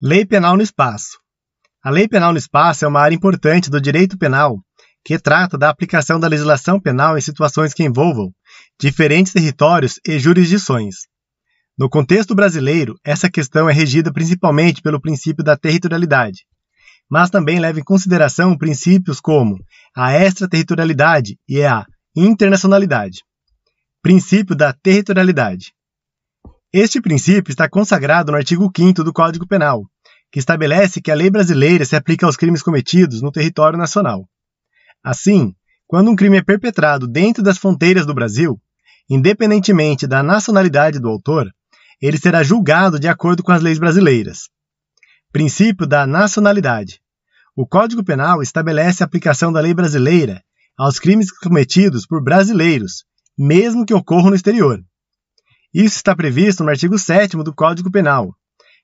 Lei Penal no Espaço A Lei Penal no Espaço é uma área importante do direito penal que trata da aplicação da legislação penal em situações que envolvam diferentes territórios e jurisdições. No contexto brasileiro, essa questão é regida principalmente pelo princípio da territorialidade, mas também leva em consideração princípios como a extraterritorialidade e a internacionalidade. Princípio da territorialidade. Este princípio está consagrado no artigo 5 do Código Penal, que estabelece que a lei brasileira se aplica aos crimes cometidos no território nacional. Assim, quando um crime é perpetrado dentro das fronteiras do Brasil, independentemente da nacionalidade do autor, ele será julgado de acordo com as leis brasileiras. Princípio da nacionalidade. O Código Penal estabelece a aplicação da lei brasileira aos crimes cometidos por brasileiros, mesmo que ocorram no exterior. Isso está previsto no artigo 7 do Código Penal,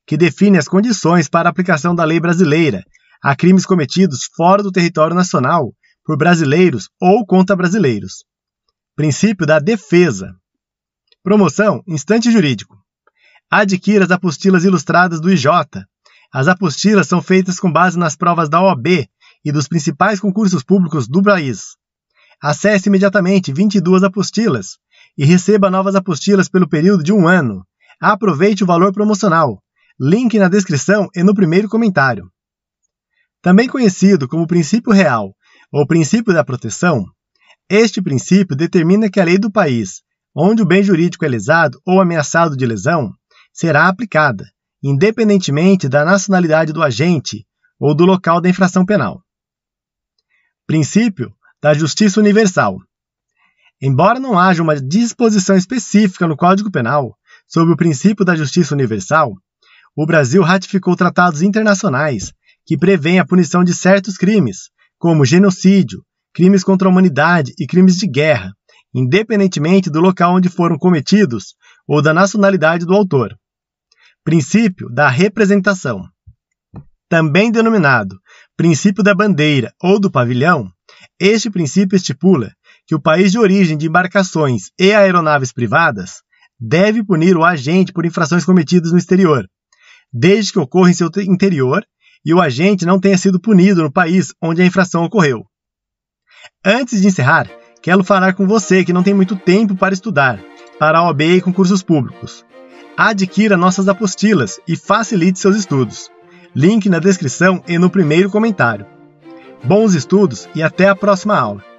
que define as condições para a aplicação da lei brasileira a crimes cometidos fora do território nacional por brasileiros ou contra brasileiros. Princípio da defesa. Promoção: instante jurídico. Adquira as apostilas ilustradas do IJ. As apostilas são feitas com base nas provas da OAB e dos principais concursos públicos do país. Acesse imediatamente 22 apostilas e receba novas apostilas pelo período de um ano. Aproveite o valor promocional. Link na descrição e no primeiro comentário. Também conhecido como princípio real ou princípio da proteção, este princípio determina que a lei do país, onde o bem jurídico é lesado ou ameaçado de lesão, será aplicada, independentemente da nacionalidade do agente ou do local da infração penal. Princípio da Justiça Universal. Embora não haja uma disposição específica no Código Penal sobre o princípio da justiça universal, o Brasil ratificou tratados internacionais que prevêem a punição de certos crimes, como genocídio, crimes contra a humanidade e crimes de guerra, independentemente do local onde foram cometidos ou da nacionalidade do autor. Princípio da representação. Também denominado princípio da bandeira ou do pavilhão, este princípio estipula que o país de origem de embarcações e aeronaves privadas deve punir o agente por infrações cometidas no exterior, desde que ocorra em seu interior e o agente não tenha sido punido no país onde a infração ocorreu. Antes de encerrar, quero falar com você que não tem muito tempo para estudar para a OAB e concursos públicos. Adquira nossas apostilas e facilite seus estudos. Link na descrição e no primeiro comentário. Bons estudos e até a próxima aula!